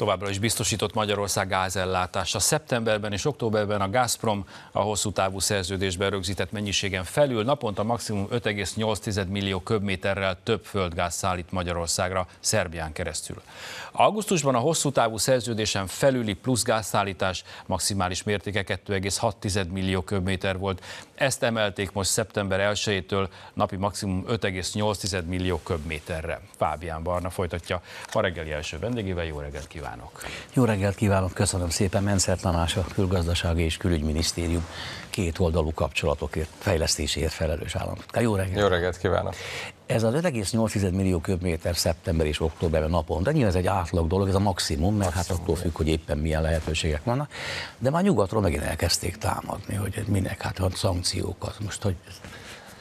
továbbra is biztosított Magyarország gázellátása. Szeptemberben és októberben a Gazprom a hosszú távú szerződésben rögzített mennyiségen felül naponta maximum 5,8 millió köbméterrel több földgáz szállít Magyarországra Szerbián keresztül. Augusztusban a hosszú távú szerződésen felüli plusz gázszállítás maximális mértéke 2,6 millió köbméter volt. Ezt emelték most szeptember 1-től napi maximum 5,8 millió köbméterre. Fábián Barna folytatja. A reggeli első vendégével jó reggelt kívánok! kívánok! Jó reggelt kívánok, köszönöm szépen. Menszer Tanás, a Külgazdasági és Külügyminisztérium két oldalú kapcsolatokért, fejlesztésért felelős államtitkár. Jó reggelt! Jó reggelt kívánok! Ez az 5,8 millió köbméter szeptember és októberben de nyilván ez egy átlag dolog, ez a maximum, mert maximum. hát attól függ, hogy éppen milyen lehetőségek vannak, de már nyugatról megint elkezdték támadni, hogy minek, hát van szankciókat, most hogy...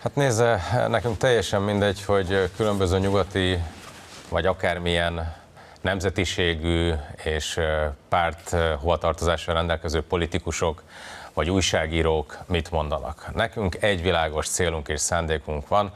Hát nézze, nekünk teljesen mindegy, hogy különböző nyugati vagy akármilyen nemzetiségű és párt hovatartozással rendelkező politikusok vagy újságírók mit mondanak. Nekünk egy világos célunk és szándékunk van,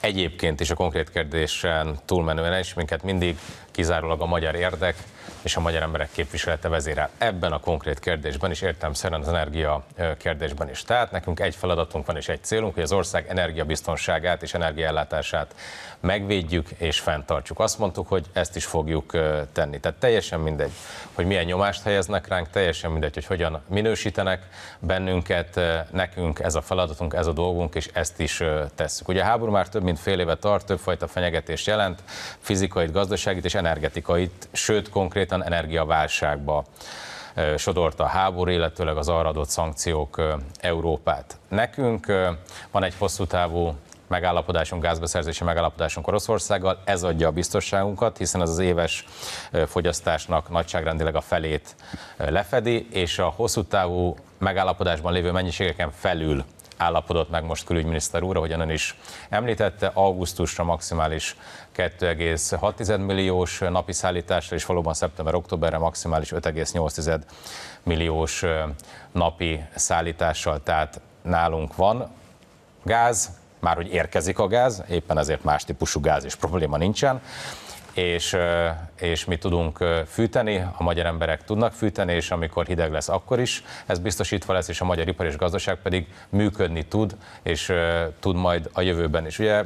egyébként is a konkrét kérdésen túlmenően is minket mindig kizárólag a magyar érdek és a magyar emberek képviselete vezérel. Ebben a konkrét kérdésben is értem szerint az energia kérdésben is. Tehát nekünk egy feladatunk van és egy célunk, hogy az ország energiabiztonságát és energiaellátását megvédjük és fenntartsuk. Azt mondtuk, hogy ezt is fogjuk tenni. Tehát teljesen mindegy, hogy milyen nyomást helyeznek ránk, teljesen mindegy, hogy hogyan minősítenek bennünket, nekünk ez a feladatunk, ez a dolgunk, és ezt is tesszük. Ugye a háború már több mint fél éve tart, többfajta fenyegetés jelent, fizikait, gazdaságit és energetikait, sőt konkrétan energiaválságba sodorta a háború, illetőleg az arra adott szankciók Európát. Nekünk van egy hosszú távú megállapodásunk, gázbeszerzési megállapodásunk Oroszországgal, ez adja a biztonságunkat, hiszen ez az éves fogyasztásnak nagyságrendileg a felét lefedi, és a hosszú távú megállapodásban lévő mennyiségeken felül állapodott meg most külügyminiszter úr, ahogyan ön is említette, augusztusra maximális 2,6 milliós napi szállításra, és valóban szeptember-októberre maximális 5,8 milliós napi szállítással, tehát nálunk van gáz, már hogy érkezik a gáz, éppen ezért más típusú gáz és probléma nincsen és, és mi tudunk fűteni, a magyar emberek tudnak fűteni, és amikor hideg lesz, akkor is ez biztosítva lesz, és a magyar ipar és gazdaság pedig működni tud, és tud majd a jövőben is. Ugye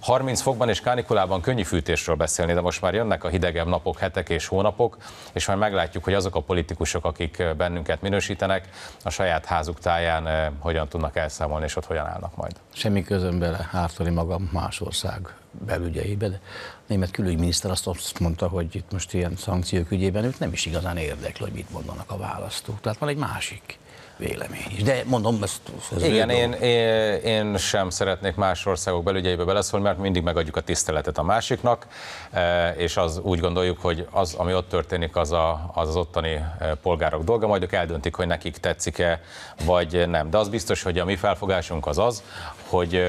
30 fokban és kánikulában könnyű fűtésről beszélni, de most már jönnek a hidegebb napok, hetek és hónapok, és már meglátjuk, hogy azok a politikusok, akik bennünket minősítenek, a saját házuk táján eh, hogyan tudnak elszámolni, és ott hogyan állnak majd. Semmi közön bele ártani magam más ország belügyeibe, de a német külügyminiszter azt mondta, hogy itt most ilyen szankciók ügyében őt nem is igazán érdekli, hogy mit mondanak a választók. Tehát van egy másik vélemény is. De mondom, ezt... Ez Igen, én, én, én sem szeretnék más országok belügyeibe beleszólni, mert mindig megadjuk a tiszteletet a másiknak, e, és az úgy gondoljuk, hogy az, ami ott történik, az, a, az az ottani e, polgárok dolga, majd ők eldöntik, hogy nekik tetszik-e, vagy nem. De az biztos, hogy a mi felfogásunk az az, hogy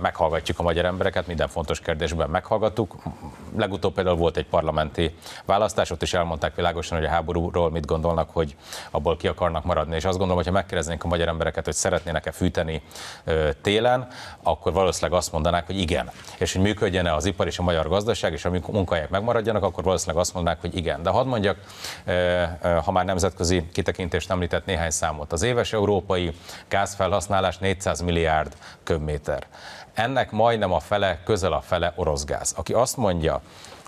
meghallgatjuk a magyar embereket, minden fontos kérdésben meghallgattuk. Legutóbb például volt egy parlamenti választás, ott is elmondták világosan, hogy a háborúról mit gondolnak, hogy abból ki akarnak maradni. És azt gondolom, hogy ha megkérdeznénk a magyar embereket, hogy szeretnének-e fűteni télen, akkor valószínűleg azt mondanák, hogy igen. És hogy működjene az ipar és a magyar gazdaság, és a munkahelyek megmaradjanak, akkor valószínűleg azt mondanák, hogy igen. De hadd mondjak, ha már nemzetközi kitekintést említett néhány számot. Az éves európai gázfelhasználás 400 milliárd köbméter. Ennek majdnem a fele, közel a fele orosz gáz. Aki azt mondja,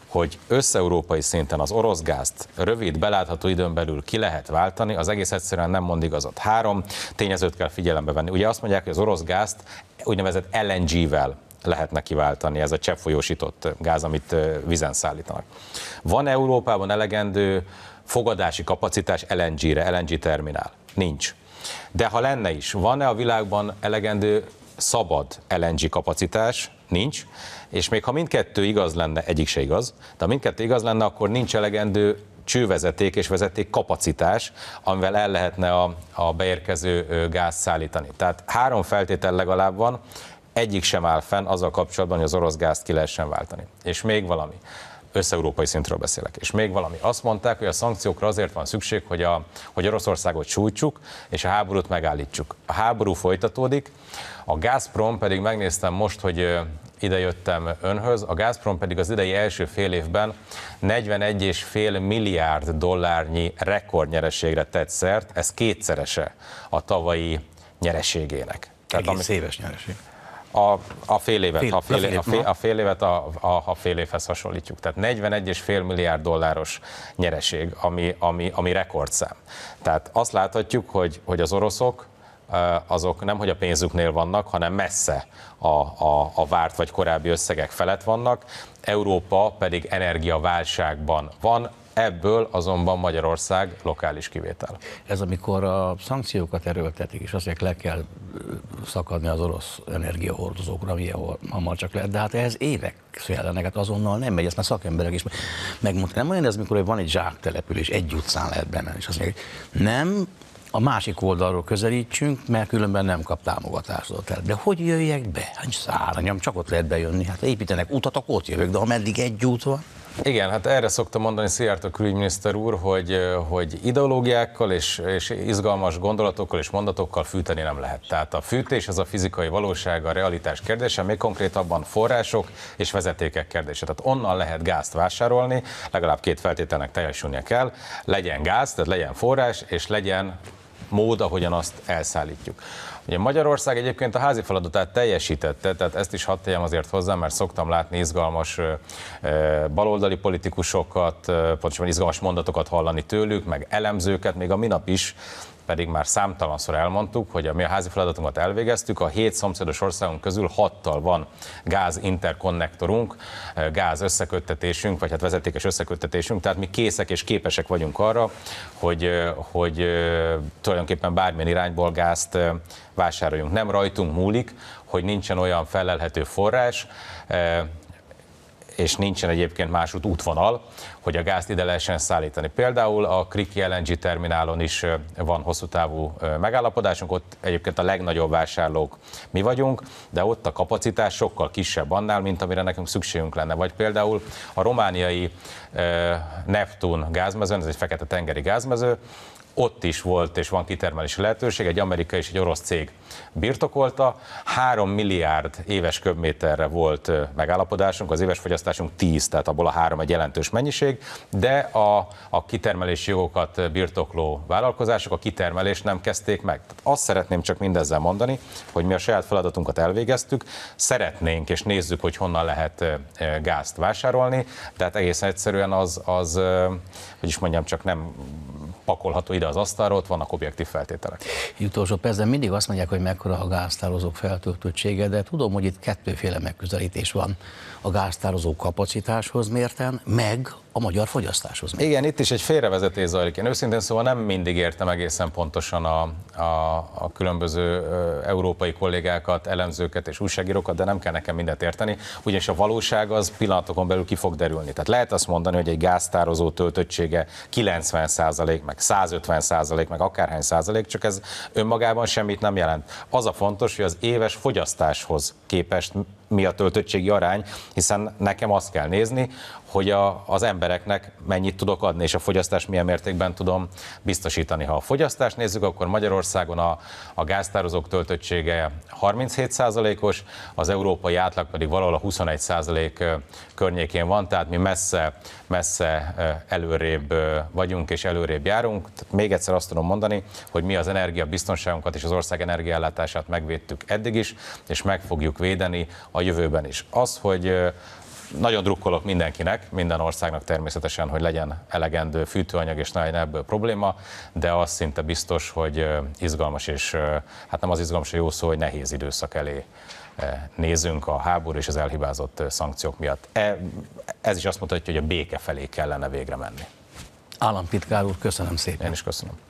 hogy összeurópai szinten az orosz gázt rövid, belátható időn belül ki lehet váltani, az egész egyszerűen nem mond igazat. Három tényezőt kell figyelembe venni. Ugye azt mondják, hogy az orosz gázt úgynevezett LNG-vel lehetne kiváltani, ez a cseppfolyósított gáz, amit vizen szállítanak. Van Európában elegendő fogadási kapacitás LNG-re, LNG terminál? Nincs. De ha lenne is, van-e a világban elegendő szabad LNG kapacitás nincs, és még ha mindkettő igaz lenne, egyik se igaz, de ha mindkettő igaz lenne, akkor nincs elegendő csővezeték és vezeték kapacitás, amivel el lehetne a, a beérkező gáz szállítani. Tehát három feltétel legalább van, egyik sem áll fenn azzal kapcsolatban, hogy az orosz gázt ki lehessen váltani. És még valami összeurópai szintről beszélek. És még valami, azt mondták, hogy a szankciókra azért van szükség, hogy, a, hogy Oroszországot sújtsuk, és a háborút megállítsuk. A háború folytatódik, a Gazprom pedig megnéztem most, hogy idejöttem önhöz, a Gazprom pedig az idei első fél évben 41,5 milliárd dollárnyi rekordnyereségre tett szert, ez kétszerese a tavalyi nyereségének. Tehát Egész amit, éves nyereség. A, a fél évet, fél, ha fél, fél, a fél, a fél évet, a, a, a fél évhez hasonlítjuk. Tehát 41,5 milliárd dolláros nyereség, ami, ami, ami rekordszám. Tehát azt láthatjuk, hogy, hogy az oroszok eh, azok nem hogy a pénzüknél vannak, hanem messze a, a, a várt vagy korábbi összegek felett vannak. Európa pedig energiaválságban van, Ebből azonban Magyarország lokális kivétel. Ez amikor a szankciókat erőltetik, és azért le kell szakadni az orosz energiahordozókra, milyen hamar csak lehet, de hát ehhez évek szüjelenek, hát azonnal nem megy, ezt már szakemberek is megmondták. Nem olyan ez, amikor van egy település, egy utcán lehet bemenni, és azt mondják, nem, a másik oldalról közelítsünk, mert különben nem kap támogatást el. De hogy jöjjek be? Hát szárnyam, csak ott lehet bejönni. Hát építenek utat, akkor ott jövök, de ameddig egy út van. Igen, hát erre szoktam mondani Szijjártó külügyminiszter úr, hogy, hogy ideológiákkal és, és izgalmas gondolatokkal és mondatokkal fűteni nem lehet. Tehát a fűtés az a fizikai valóság, a realitás kérdése, még konkrétabban források és vezetékek kérdése. Tehát onnan lehet gázt vásárolni, legalább két feltételnek teljesülnie kell, legyen gáz, tehát legyen forrás, és legyen mód, ahogyan azt elszállítjuk. Ugye Magyarország egyébként a házi feladatát teljesítette, tehát ezt is hadd tegyem azért hozzá, mert szoktam látni izgalmas baloldali politikusokat, pontosan izgalmas mondatokat hallani tőlük, meg elemzőket, még a minap is pedig már számtalanszor elmondtuk, hogy a mi a házi feladatunkat elvégeztük, a hét szomszédos országunk közül hattal van gáz interkonnektorunk, eh, gáz összeköttetésünk, vagy hát vezetékes összeköttetésünk, tehát mi készek és képesek vagyunk arra, hogy, eh, hogy eh, tulajdonképpen bármilyen irányból gázt vásároljunk. Nem rajtunk múlik, hogy nincsen olyan felelhető forrás, és nincsen egyébként út útvonal, hogy a gázt ide lehessen szállítani. Például a Kriki LNG terminálon is van hosszú távú megállapodásunk, ott egyébként a legnagyobb vásárlók mi vagyunk, de ott a kapacitás sokkal kisebb annál, mint amire nekünk szükségünk lenne. Vagy például a romániai Neptun gázmezőn, ez egy fekete tengeri gázmező, ott is volt és van kitermelési lehetőség, egy amerikai és egy orosz cég birtokolta, 3 milliárd éves köbméterre volt megállapodásunk, az éves fogyasztásunk 10, tehát abból a három egy jelentős mennyiség, de a, a kitermelési jogokat birtokló vállalkozások a kitermelést nem kezdték meg. Tehát azt szeretném csak mindezzel mondani, hogy mi a saját feladatunkat elvégeztük, szeretnénk és nézzük, hogy honnan lehet gázt vásárolni, tehát egészen egyszerűen az, az hogy is mondjam, csak nem pakolható ide az asztalra, ott vannak objektív feltételek. Utolsó percben mindig azt mondják, hogy mekkora a gáztározók feltöltöttsége, de tudom, hogy itt kettőféle megközelítés van. A gáztározó kapacitáshoz mérten, meg a magyar fogyasztáshoz. Igen, itt is egy félrevezetés zajlik. Én őszintén szóval nem mindig értem egészen pontosan a, a, a különböző európai kollégákat, elemzőket és újságírókat, de nem kell nekem mindent érteni, ugyanis a valóság az pillanatokon belül ki fog derülni. Tehát lehet azt mondani, hogy egy gáztározó töltöttsége 90 meg 150 meg akárhány százalék, csak ez önmagában semmit nem jelent. Az a fontos, hogy az éves fogyasztáshoz képest mi a töltöttségi arány, hiszen nekem azt kell nézni, hogy a, az embereknek mennyit tudok adni, és a fogyasztás milyen mértékben tudom biztosítani. Ha a fogyasztást nézzük, akkor Magyarországon a, a gáztározók töltöttsége 37%-os, az európai átlag pedig valahol a 21% környékén van, tehát mi messze, messze előrébb vagyunk és előrébb járunk. Még egyszer azt tudom mondani, hogy mi az energiabiztonságunkat és az ország energiállátását megvédtük eddig is, és meg fogjuk védeni a a jövőben is. Az, hogy nagyon drukkolok mindenkinek, minden országnak természetesen, hogy legyen elegendő fűtőanyag, és ne legyen ebből probléma, de az szinte biztos, hogy izgalmas, és hát nem az izgalmas, hogy jó szó, hogy nehéz időszak elé nézünk a háború és az elhibázott szankciók miatt. E, ez is azt mutatja, hogy a béke felé kellene végre menni. Államtitkár úr, köszönöm szépen. Én is köszönöm.